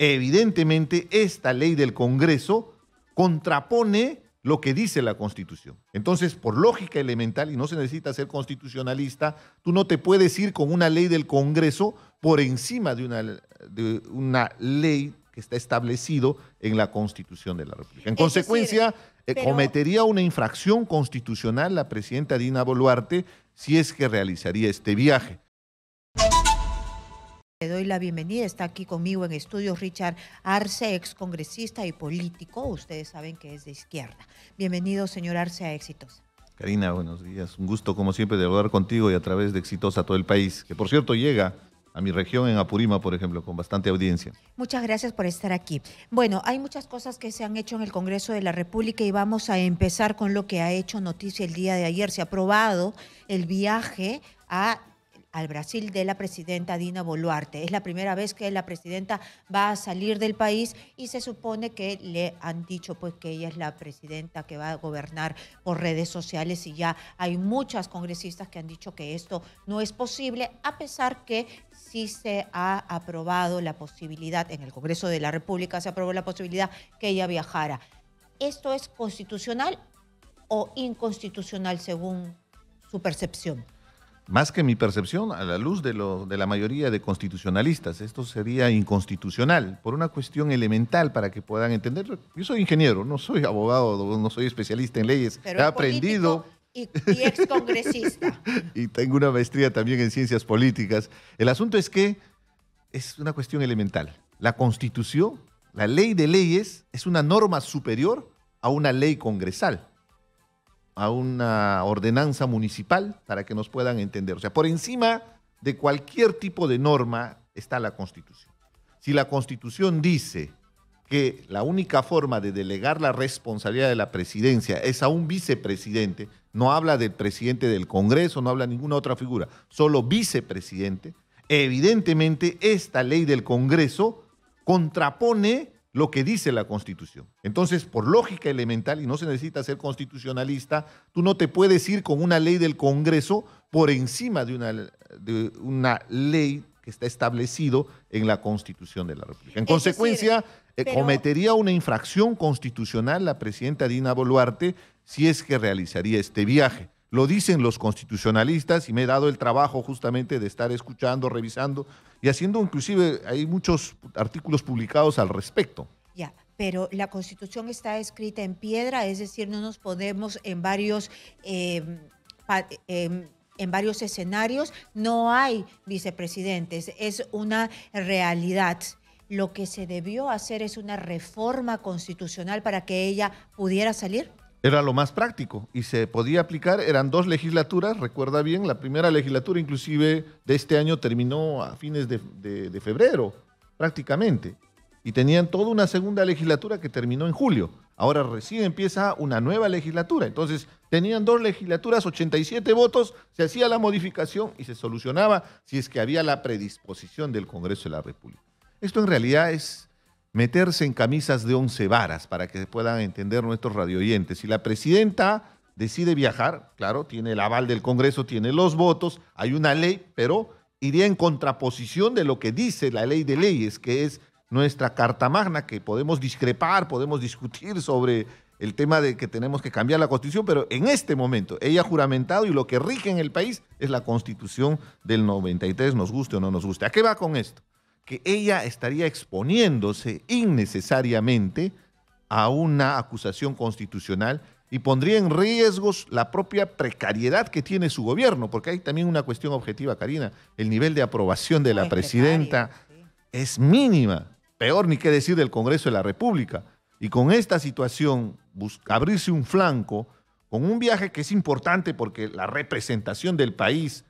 evidentemente esta ley del Congreso contrapone lo que dice la Constitución. Entonces, por lógica elemental, y no se necesita ser constitucionalista, tú no te puedes ir con una ley del Congreso por encima de una, ley que está establecido en la Constitución de la República. En consecuencia, eh, cometería una infracción constitucional la presidenta Dina Boluarte si es que realizaría este viaje. Le doy la bienvenida. Está aquí conmigo en estudios Richard Arce, ex congresista y político. Ustedes saben que es de izquierda. Bienvenido, señor Arce, a Éxitos. Karina, buenos días. Un gusto, como siempre, de hablar contigo y a través de Exitosa todo el país, que por cierto llega a mi región en Apurima, por ejemplo, con bastante audiencia. Muchas gracias por estar aquí. Bueno, hay muchas cosas que se han hecho en el Congreso de la República y vamos a empezar con lo que ha hecho noticia el día de ayer. Se ha aprobado el viaje a al Brasil de la presidenta Dina Boluarte. Es la primera vez que la presidenta va a salir del país y se supone que le han dicho pues que ella es la presidenta que va a gobernar por redes sociales y ya hay muchas congresistas que han dicho que esto no es posible a pesar que sí se ha aprobado la posibilidad en el Congreso de la República se aprobó la posibilidad que ella viajara. ¿Esto es constitucional o inconstitucional según su percepción? más que mi percepción, a la luz de, la mayoría de constitucionalistas. Esto sería inconstitucional, por una cuestión elemental para que puedan entender. Yo soy ingeniero, no soy abogado, no soy especialista en leyes. He aprendido. Y, y excongresista. y tengo una maestría también en ciencias políticas. El asunto es que es una cuestión elemental. La constitución, la ley de leyes, es una norma superior a una ley congresal a una ordenanza municipal para que nos puedan entender. O sea, por encima de cualquier tipo de norma está la Constitución. Si la Constitución dice que la única forma de delegar la responsabilidad de la presidencia es a un vicepresidente, no habla del presidente del Congreso, no habla de ninguna otra figura, solo vicepresidente, evidentemente esta ley del Congreso contrapone lo que dice la Constitución. Entonces, por lógica elemental, y no se necesita ser constitucionalista, tú no te puedes ir con una ley del Congreso por encima de una, de una ley que está establecido en la Constitución de la República. En consecuencia, eh, cometería una infracción constitucional la presidenta Dina Boluarte si es que realizaría este viaje lo dicen los constitucionalistas y me he dado el trabajo justamente de estar escuchando, revisando y haciendo inclusive, hay muchos artículos publicados al respecto. Ya, pero la constitución está escrita en piedra, es decir, no nos podemos en varios... Em, em, en varios escenarios, no hay vicepresidentes, es una realidad. Lo que se debió hacer es una reforma constitucional para que ella pudiera salir. Era lo más práctico y se podía aplicar. Eran dos legislaturas, recuerda bien, la primera legislatura inclusive de este año terminó a fines de, febrero, prácticamente. Y tenían toda una segunda legislatura que terminó en julio. Ahora recién empieza una nueva legislatura. Entonces, tenían dos legislaturas, 87 votos, se hacía la modificación y se solucionaba si es que había la predisposición del Congreso de la República. Esto en realidad es meterse en camisas de once varas para que puedan entender nuestros radioyentes. Si la presidenta decide viajar, claro, tiene el aval del Congreso, tiene los votos, hay una ley, pero iría en contraposición de lo que dice la ley de leyes, que es nuestra Carta Magna, que podemos discrepar, podemos discutir sobre el tema de que tenemos que cambiar la Constitución, pero en este momento ella ha juramentado y lo que rige en el país es la Constitución del 93, nos guste o no nos guste. ¿A qué va con esto? que ella estaría exponiéndose innecesariamente a una acusación constitucional y pondría en riesgos la propia precariedad que tiene su gobierno, porque hay también una cuestión objetiva, Karina, el nivel de aprobación de la presidenta es mínima, peor ni qué decir del Congreso de la República. Y con esta situación, abrirse un flanco con un viaje que es importante porque la representación del país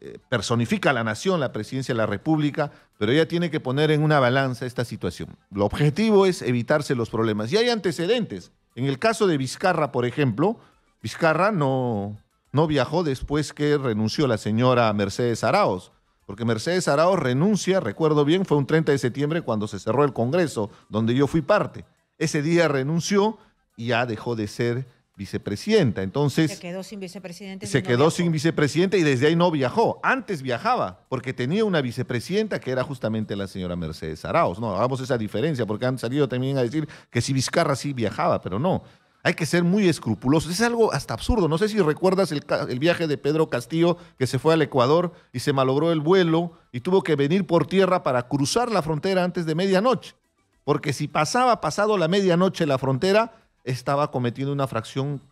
eh, personifica la nación, la presidencia de la República, pero ella tiene que poner en una balanza esta situación. El objetivo es evitarse los problemas. Y hay antecedentes. En el caso de Vizcarra, por ejemplo, Vizcarra no, no viajó después que renunció la señora Mercedes Araos, porque Mercedes Araos renuncia, recuerdo bien, fue un 30 de septiembre cuando se cerró el Congreso, donde yo fui parte. Ese día renunció y ya dejó de ser vicepresidenta. Entonces. Se quedó sin vicepresidente. Se quedó sin vicepresidente y desde ahí no viajó. Antes viajaba, porque tenía una vicepresidenta que era justamente la señora Mercedes Arauz. No, hagamos esa diferencia, porque han salido también a decir que si Vizcarra sí viajaba, pero no. Hay que ser muy escrupulosos. Es algo hasta absurdo. No sé si recuerdas el, el, viaje de Pedro Castillo que se fue al Ecuador y se malogró el vuelo y tuvo que venir por tierra para cruzar la frontera antes de medianoche. Porque si pasaba pasado la medianoche la frontera, estaba cometiendo una fracción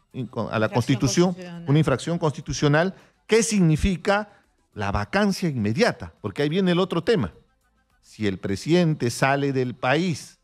a la Constitución, una infracción constitucional, ¿Qué significa la vacancia inmediata, porque ahí viene el otro tema. Si el presidente sale del país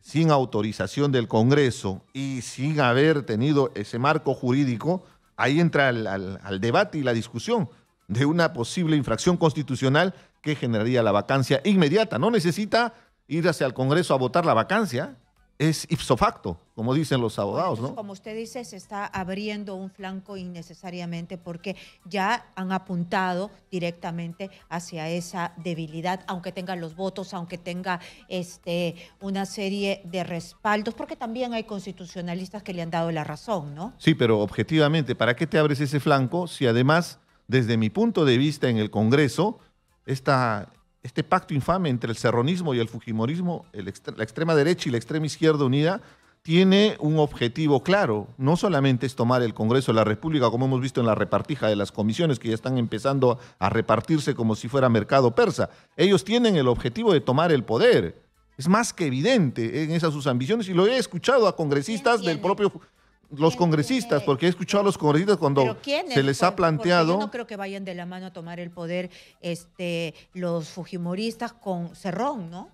sin autorización del Congreso y sin haber tenido ese marco jurídico, ahí entra al, debate y la discusión de una posible infracción constitucional que generaría la vacancia inmediata. No necesita ir hacia el Congreso a votar la vacancia, es ipso facto, como dicen los abogados, ¿no? Como usted dice, se está abriendo un flanco innecesariamente porque ya han apuntado directamente hacia esa debilidad, aunque tenga los votos, aunque tenga este, una serie de respaldos, porque también hay constitucionalistas que le han dado la razón, ¿no? Sí, pero objetivamente, ¿para qué te abres ese flanco si además, desde mi punto de vista en el Congreso, esta este pacto infame entre el serronismo y el fujimorismo, la extrema derecha y la extrema izquierda unida, tiene un objetivo claro. No solamente es tomar el Congreso de la República, como hemos visto en la repartija de las comisiones que ya están empezando a repartirse como si fuera mercado persa. Ellos tienen el objetivo de tomar el poder. Es más que evidente en esas sus ambiciones y lo he escuchado a congresistas del propio los congresistas, porque he escuchado a los congresistas cuando se les ha planteado. yo no creo que vayan de la mano a tomar el poder este, los fujimoristas con Cerrón, ¿no?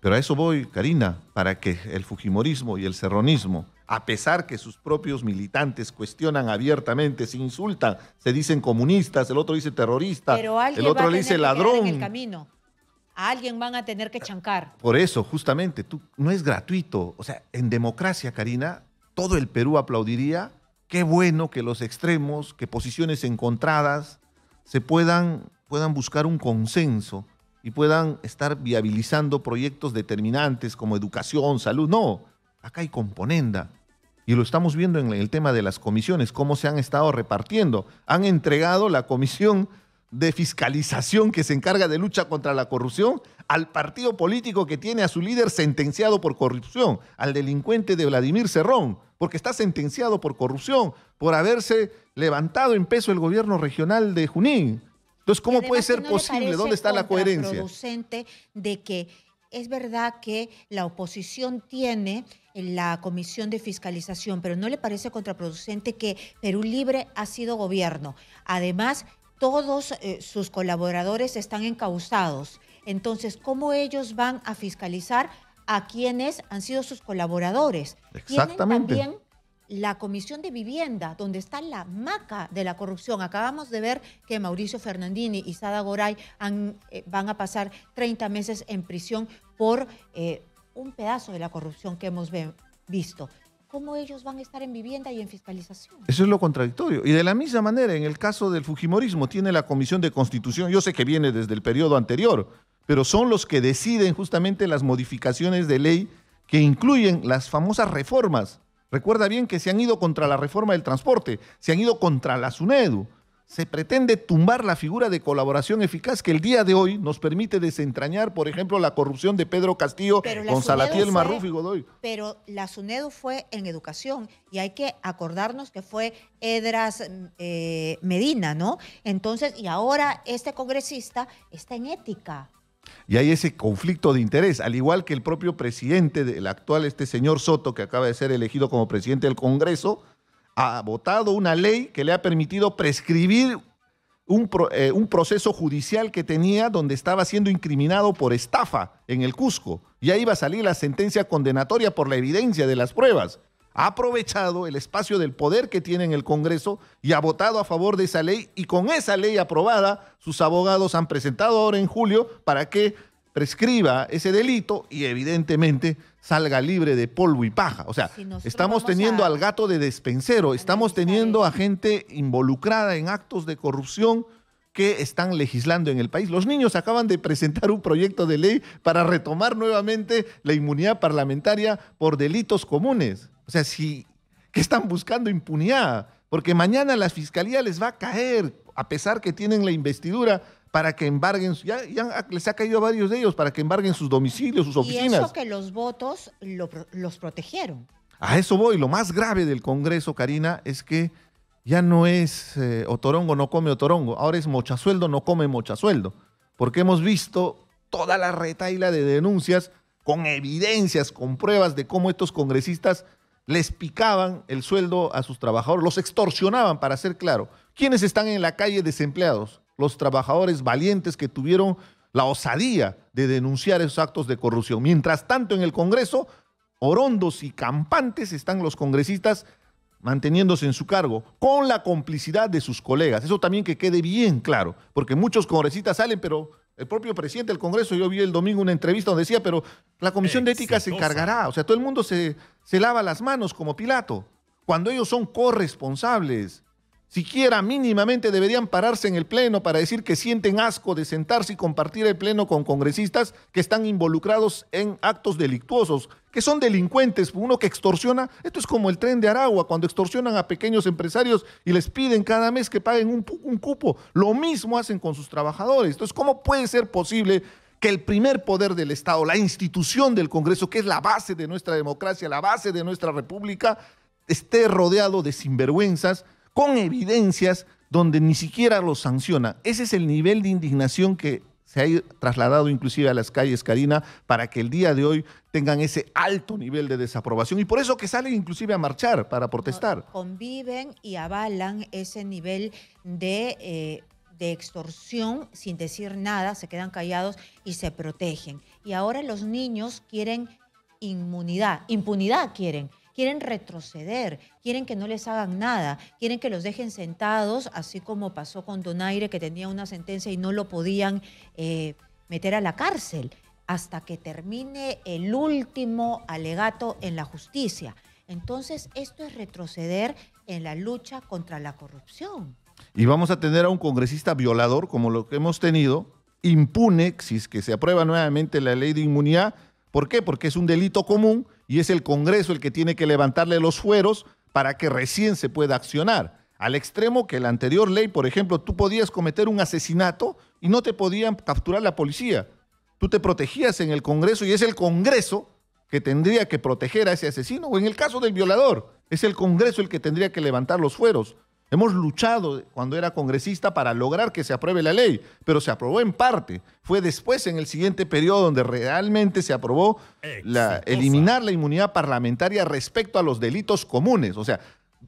Pero a eso voy, Karina, para que el fujimorismo y el serronismo, a pesar que sus propios militantes cuestionan abiertamente, se insultan, se dicen comunistas, el otro dice terrorista, el otro le dice ladrón. En camino. A alguien van a tener que chancar. Por eso, justamente, tú no es gratuito. O sea, en democracia, Karina, todo el Perú aplaudiría. Qué bueno que los extremos, que posiciones encontradas, se puedan, puedan buscar un consenso y puedan estar viabilizando proyectos determinantes como educación, salud. No, acá hay componenda. Y lo estamos viendo en el tema de las comisiones, cómo se han estado repartiendo. Han entregado la comisión de fiscalización que se encarga de lucha contra la corrupción al partido político que tiene a su líder sentenciado por corrupción, al delincuente de Vladimir Cerrón, porque está sentenciado por corrupción, por haberse levantado en peso el gobierno regional de Junín. Entonces, ¿cómo puede ser posible? ¿Dónde está la coherencia? de que es verdad que la oposición tiene la comisión de fiscalización, pero no le parece contraproducente que Perú Libre ha sido gobierno. Además, todos eh, sus colaboradores están encausados. Entonces, ¿cómo ellos van a fiscalizar a quienes han sido sus colaboradores? Exactamente. también la Comisión de Vivienda, donde está la maca de la corrupción. Acabamos de ver que Mauricio Fernandini y Sada Goray han, eh, van a pasar 30 meses en prisión por eh, un pedazo de la corrupción que hemos visto. ¿cómo ellos van a estar en vivienda y en fiscalización? Eso es lo contradictorio. Y de la misma manera, en el caso del Fujimorismo, tiene la Comisión de Constitución, yo sé que viene desde el periodo anterior, pero son los que deciden justamente las modificaciones de ley que incluyen las famosas reformas. Recuerda bien que se han ido contra la reforma del transporte, se han ido contra la SUNEDU, se pretende tumbar la figura de colaboración eficaz que el día de hoy nos permite desentrañar, por ejemplo, la corrupción de Pedro Castillo con Salatiel Marruf y Godoy. Pero la SUNEDU fue en educación y hay que acordarnos que fue Edras mm, eh, Medina, ¿no? Entonces, y ahora este congresista está en ética. Y hay ese conflicto de interés, al igual que el propio presidente del actual, este señor Soto, que acaba de ser elegido como presidente del Congreso, ha votado una ley que le ha permitido prescribir eh, un, proceso judicial que tenía donde estaba siendo incriminado por estafa en el Cusco. Y ahí iba a salir la sentencia condenatoria por la evidencia de las pruebas. Ha aprovechado el espacio del poder que tiene en el Congreso y ha votado a favor de esa ley y con esa ley aprobada, sus abogados han presentado ahora en julio para que prescriba ese delito y evidentemente salga libre de polvo y paja. O sea, estamos teniendo al gato de despensero, estamos teniendo a gente involucrada en actos de corrupción que están legislando en el país. Los niños acaban de presentar un proyecto de ley para retomar nuevamente la inmunidad parlamentaria por delitos comunes. O sea, si que están buscando impunidad, porque mañana la fiscalía les va a caer, a pesar que tienen la investidura para que embarguen, ya, les ha caído a varios de ellos, para que embarguen sus domicilios, sus oficinas. Y eso que los votos los protegieron. A eso voy. Lo más grave del Congreso, Karina, es que ya no es eh, otorongo no come otorongo, ahora es mochasueldo no come mochasueldo, porque hemos visto toda la retaila de denuncias con evidencias, con pruebas de cómo estos congresistas les picaban el sueldo a sus trabajadores, los extorsionaban, para ser claro. ¿Quiénes están en la calle desempleados? los trabajadores valientes que tuvieron la osadía de denunciar esos actos de corrupción. Mientras tanto, en el Congreso, orondos y campantes están los congresistas manteniéndose en su cargo con la complicidad de sus colegas. Eso también que quede bien claro, porque muchos congresistas salen, pero el propio presidente del Congreso, yo vi el domingo una entrevista donde decía, pero la Comisión de Ética se encargará, o sea, todo el mundo se, se lava las manos como Pilato, cuando ellos son corresponsables siquiera mínimamente deberían pararse en el Pleno para decir que sienten asco de sentarse y compartir el Pleno con congresistas que están involucrados en actos delictuosos, que son delincuentes, uno que extorsiona, esto es como el tren de Aragua, cuando extorsionan a pequeños empresarios y les piden cada mes que paguen un, cupo, lo mismo hacen con sus trabajadores. Entonces, ¿cómo puede ser posible que el primer poder del Estado, la institución del Congreso, que es la base de nuestra democracia, la base de nuestra república, esté rodeado de sinvergüenzas con evidencias donde ni siquiera los sanciona. Ese es el nivel de indignación que se ha trasladado inclusive a las calles, Karina, para que el día de hoy tengan ese alto nivel de desaprobación. Y por eso que salen inclusive a marchar, para protestar. Conviven y avalan ese nivel de... Eh, de extorsión sin decir nada, se quedan callados y se protegen. Y ahora los niños quieren inmunidad, impunidad quieren quieren retroceder, quieren que no les hagan nada, quieren que los dejen sentados, así como pasó con Donaire, que tenía una sentencia y no lo podían eh, meter a la cárcel hasta que termine el último alegato en la justicia. Entonces, esto es retroceder en la lucha contra la corrupción. Y vamos a tener a un congresista violador, como lo que hemos tenido, impune, si es que se aprueba nuevamente la ley de inmunidad, ¿Por qué? Porque es un delito común y es el Congreso el que tiene que levantarle los fueros para que recién se pueda accionar. Al extremo que la anterior ley, por ejemplo, tú podías cometer un asesinato y no te podían capturar la policía. Tú te protegías en el Congreso y es el Congreso que tendría que proteger a ese asesino. O en el caso del violador, es el Congreso el que tendría que levantar los fueros. Hemos luchado cuando era congresista para lograr que se apruebe la ley, pero se aprobó en parte. Fue después, en el siguiente periodo, donde realmente se aprobó la, eliminar la inmunidad parlamentaria respecto a los delitos comunes. O sea,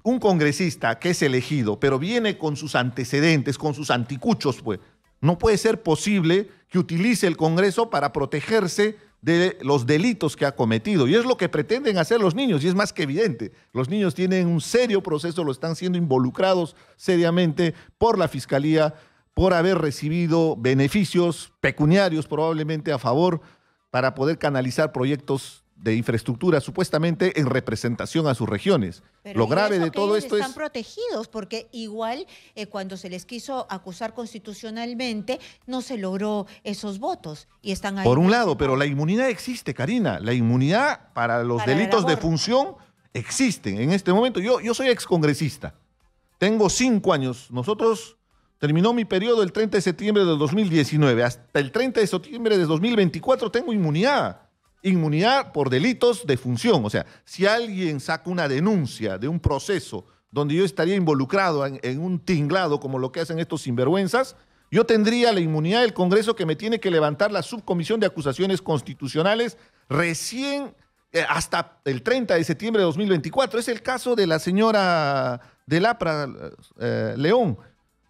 un congresista que es elegido, pero viene con sus antecedentes, con sus anticuchos, pues, no puede ser posible que utilice el Congreso para protegerse de los delitos que ha cometido. Y es lo que pretenden hacer los niños, y es más que evidente. Los niños tienen un serio proceso, lo están siendo involucrados seriamente por la Fiscalía por haber recibido beneficios pecuniarios probablemente a favor para poder canalizar proyectos de infraestructura supuestamente en representación a sus regiones. Lo grave de todo esto están es... Están protegidos porque igual eh, cuando se les quiso acusar constitucionalmente no se logró esos votos y están ahí. Por un lado, pero la inmunidad existe, Karina. La inmunidad para los delitos de función existen en este momento. Yo, yo soy excongresista. Tengo cinco años. Nosotros terminó mi periodo el 30 de septiembre de 2019. Hasta el 30 de septiembre de 2024 tengo inmunidad Inmunidad por delitos de función. O sea, si alguien saca una denuncia de un proceso donde yo estaría involucrado en, un tinglado como lo que hacen estos sinvergüenzas, yo tendría la inmunidad del Congreso que me tiene que levantar la subcomisión de acusaciones constitucionales recién eh, hasta el 30 de septiembre de 2024. Es el caso de la señora de Lapra eh, León.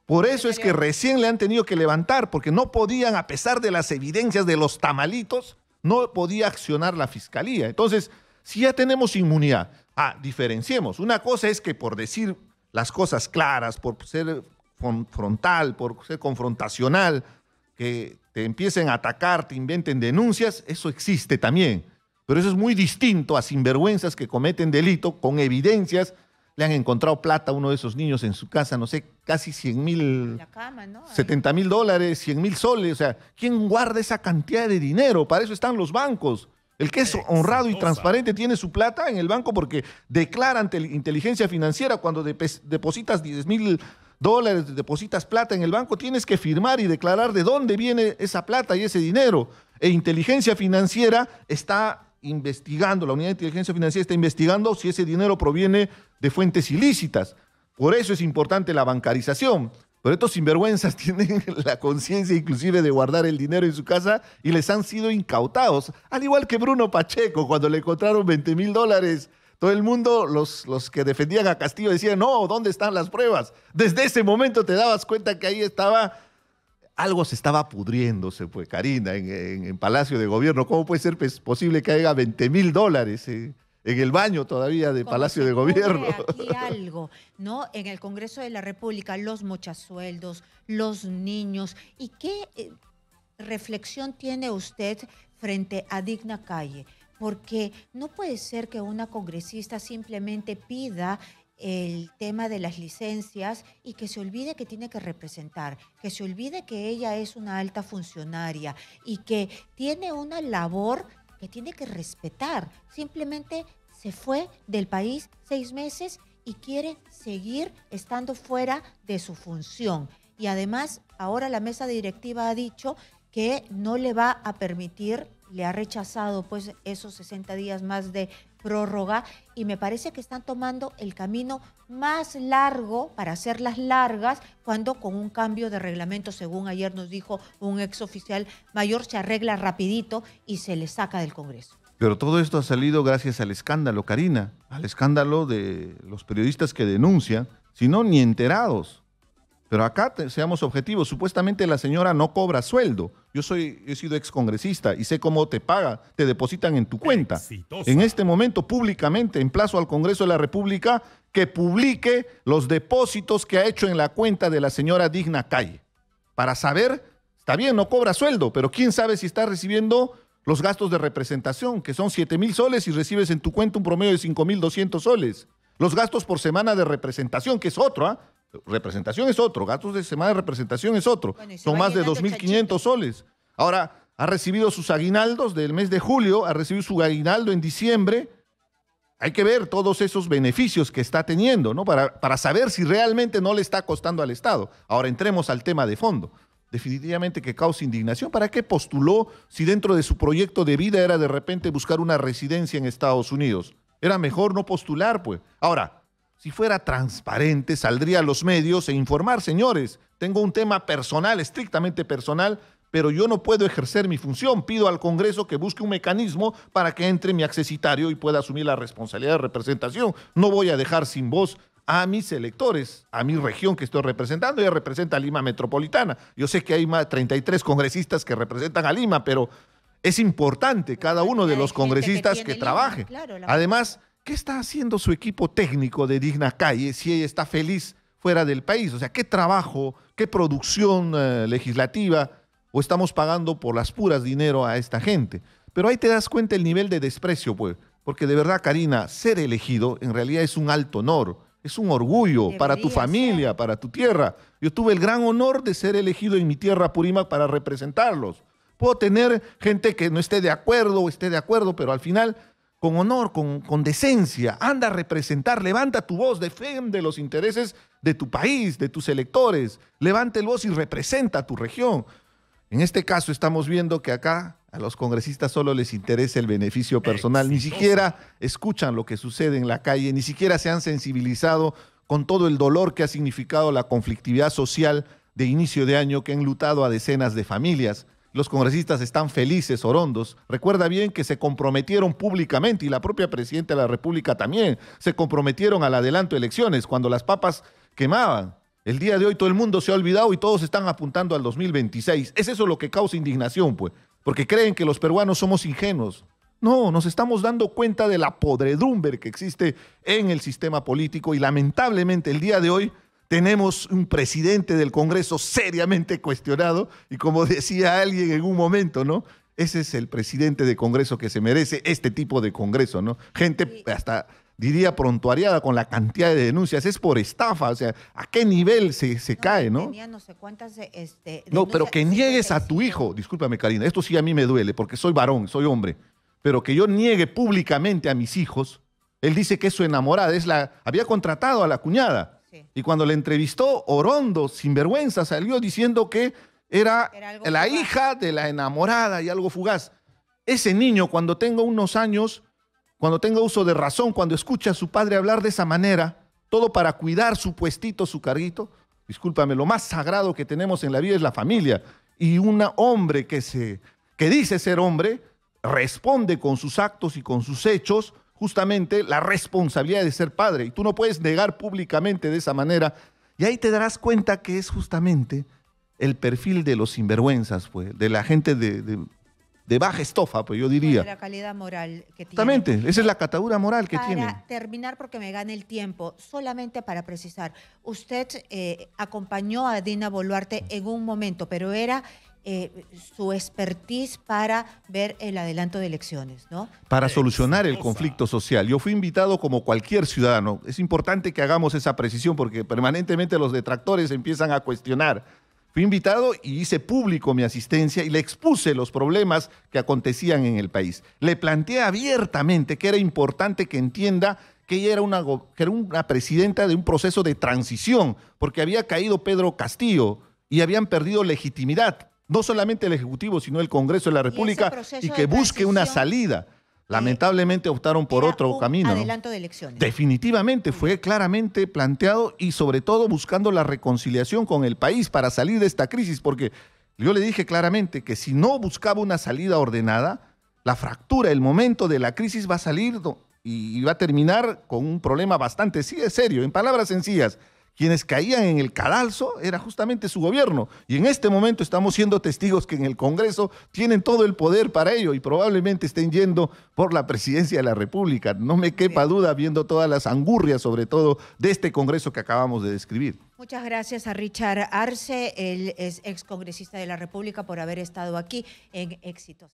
Por eso es que recién le han tenido que levantar, porque no podían, a pesar de las evidencias de los tamalitos, no podía accionar la fiscalía. Entonces, si ya tenemos inmunidad, ah, diferenciemos. Una cosa es que por decir las cosas claras, por ser frontal, por ser confrontacional, que te empiecen a atacar, te inventen denuncias, eso existe también. Pero eso es muy distinto a sinvergüenzas que cometen delito con evidencias le han encontrado plata a uno de esos niños en su casa, no sé, casi 100 mil, ¿no? 70 mil dólares, 100 mil soles, o sea, ¿quién guarda esa cantidad de dinero? Para eso están los bancos. El que es honrado y transparente tiene su plata en el banco porque declara ante inteligencia financiera cuando depositas 10 mil dólares, depositas plata en el banco, tienes que firmar y declarar de dónde viene esa plata y ese dinero. E inteligencia financiera está investigando, la Unidad de Inteligencia Financiera está investigando si ese dinero proviene de fuentes ilícitas. Por eso es importante la bancarización. Pero estos sinvergüenzas tienen la conciencia inclusive de guardar el dinero en su casa y les han sido incautados. Al igual que Bruno Pacheco, cuando le encontraron 20 mil dólares. Todo el mundo, los, los que defendían a Castillo, decían, no, ¿dónde están las pruebas? Desde ese momento te dabas cuenta que ahí estaba algo se estaba pudriéndose, pues, Karina, en, Palacio de Gobierno. ¿Cómo puede ser posible que haya 20 mil dólares en, el baño todavía de Palacio de Gobierno? Aquí algo, ¿no? En el Congreso de la República, los mochasueldos, los niños. ¿Y qué eh, reflexión tiene usted frente a Digna Calle? Porque no puede ser que una congresista simplemente pida el tema de las licencias y que se olvide que tiene que representar, que se olvide que ella es una alta funcionaria y que tiene una labor que tiene que respetar. Simplemente se fue del país seis meses y quiere seguir estando fuera de su función. Y además, ahora la mesa directiva ha dicho que no le va a permitir le ha rechazado pues esos 60 días más de prórroga y me parece que están tomando el camino más largo para hacerlas largas cuando con un cambio de reglamento, según ayer nos dijo un ex oficial mayor, se arregla rapidito y se le saca del Congreso. Pero todo esto ha salido gracias al escándalo, Karina, al escándalo de los periodistas que denuncian, sino ni enterados. Pero acá seamos objetivos, supuestamente la señora no cobra sueldo. Yo soy, he sido excongresista y sé cómo te paga, te depositan en tu cuenta. En este momento, públicamente, emplazo al Congreso de la República que publique los depósitos que ha hecho en la cuenta de la señora Digna Calle. Para saber, está bien, no cobra sueldo, pero quién sabe si está recibiendo los gastos de representación, que son 7 mil soles y recibes en tu cuenta un promedio de 5 mil 200 soles. Los gastos por semana de representación, que es otro, ¿ah? Representación es otro, gastos de semana de representación es otro. Son más de 2.500 soles. Ahora, ha recibido sus aguinaldos del mes de julio, ha recibido su aguinaldo en diciembre. Hay que ver todos esos beneficios que está teniendo, ¿no? Para, para saber si realmente no le está costando al Estado. Ahora entremos al tema de fondo. Definitivamente que causa indignación. ¿Para qué postuló si dentro de su proyecto de vida era de repente buscar una residencia en Estados Unidos? Era mejor no postular, pues. Ahora, si fuera transparente, saldría a los medios e informar, señores, tengo un tema personal, estrictamente personal, pero yo no puedo ejercer mi función. Pido al Congreso que busque un mecanismo para que entre mi accesitario y pueda asumir la responsabilidad de representación. No voy a dejar sin voz a mis electores, a mi región que estoy representando. Ella representa a Lima Metropolitana. Yo sé que hay más 33 congresistas que representan a Lima, pero es importante cada uno de los congresistas que, trabaje. Además, ¿qué está haciendo su equipo técnico de Digna Calle si ella está feliz fuera del país? O sea, ¿qué trabajo, qué producción eh, legislativa o estamos pagando por las puras dinero a esta gente? Pero ahí te das cuenta el nivel de desprecio, pues, porque de verdad, Karina, ser elegido en realidad es un alto honor, es un orgullo para tu familia, para tu tierra. Yo tuve el gran honor de ser elegido en mi tierra Purima para representarlos. Puedo tener gente que no esté de acuerdo o esté de acuerdo, pero al final con honor, con, decencia. Anda a representar, levanta tu voz, defiende los intereses de tu país, de tus electores. Levanta el voz y representa a tu región. En este caso estamos viendo que acá a los congresistas solo les interesa el beneficio personal, ni siquiera escuchan lo que sucede en la calle, ni siquiera se han sensibilizado con todo el dolor que ha significado la conflictividad social de inicio de año que han lutado a decenas de familias. Los congresistas están felices, orondos. Recuerda bien que se comprometieron públicamente y la propia presidenta de la República también. Se comprometieron al adelanto de elecciones cuando las papas quemaban. El día de hoy todo el mundo se ha olvidado y todos están apuntando al 2026. Es eso lo que causa indignación, pues. Porque creen que los peruanos somos ingenuos. No, nos estamos dando cuenta de la podredumbre que existe en el sistema político y lamentablemente el día de hoy tenemos un presidente del Congreso seriamente cuestionado y como decía alguien en un momento, ¿no? Ese es el presidente de Congreso que se merece este tipo de Congreso, ¿no? Gente hasta diría prontuariada con la cantidad de denuncias, es por estafa, o sea, ¿a qué nivel se, cae, no? Este, no pero que niegues a tu hijo, discúlpame Karina, esto sí a mí me duele, porque soy varón, soy hombre, pero que yo niegue públicamente a mis hijos, él dice que es su enamorada, es la, había contratado a la cuñada, y cuando le entrevistó, Orondo, sinvergüenza, salió diciendo que era, la hija de la enamorada y algo fugaz. Ese niño, cuando tenga unos años, cuando tenga uso de razón, cuando escucha a su padre hablar de esa manera, todo para cuidar su puestito, su carguito, discúlpame, lo más sagrado que tenemos en la vida es la familia. Y un hombre que, se, que dice ser hombre responde con sus actos y con sus hechos justamente la responsabilidad de ser padre. Y tú no puedes negar públicamente de esa manera. Y ahí te darás cuenta que es justamente el perfil de los sinvergüenzas, pues, de la gente de, baja estofa, pues yo diría. De la calidad moral que tiene. Justamente, esa es la catadura moral que tiene. Para terminar, porque me gane el tiempo, solamente para precisar, usted eh, acompañó a Dina Boluarte en un momento, pero era eh, su expertise para ver el adelanto de elecciones, ¿no? Para solucionar el conflicto social. Yo fui invitado como cualquier ciudadano. Es importante que hagamos esa precisión porque permanentemente los detractores empiezan a cuestionar. Fui invitado y hice público mi asistencia y le expuse los problemas que acontecían en el país. Le planteé abiertamente que era importante que entienda que ella era una, que era una presidenta de un proceso de transición, porque había caído Pedro Castillo y habían perdido legitimidad no solamente el Ejecutivo, sino el Congreso de la República, y, que busque una salida. Eh, Lamentablemente optaron por otro camino. Definitivamente fue claramente planteado y sobre todo buscando la reconciliación con el país para salir de esta crisis, porque yo le dije claramente que si no buscaba una salida ordenada, la fractura, el momento de la crisis va a salir y va a terminar con un problema bastante serio. En palabras sencillas, quienes caían en el cadalso era justamente su gobierno. Y en este momento estamos siendo testigos que en el Congreso tienen todo el poder para ello y probablemente estén yendo por la presidencia de la República. No me quepa duda viendo todas las angurrias, sobre todo de este Congreso que acabamos de describir. Muchas gracias a Richard Arce, el es excongresista de la República, por haber estado aquí en Éxitos.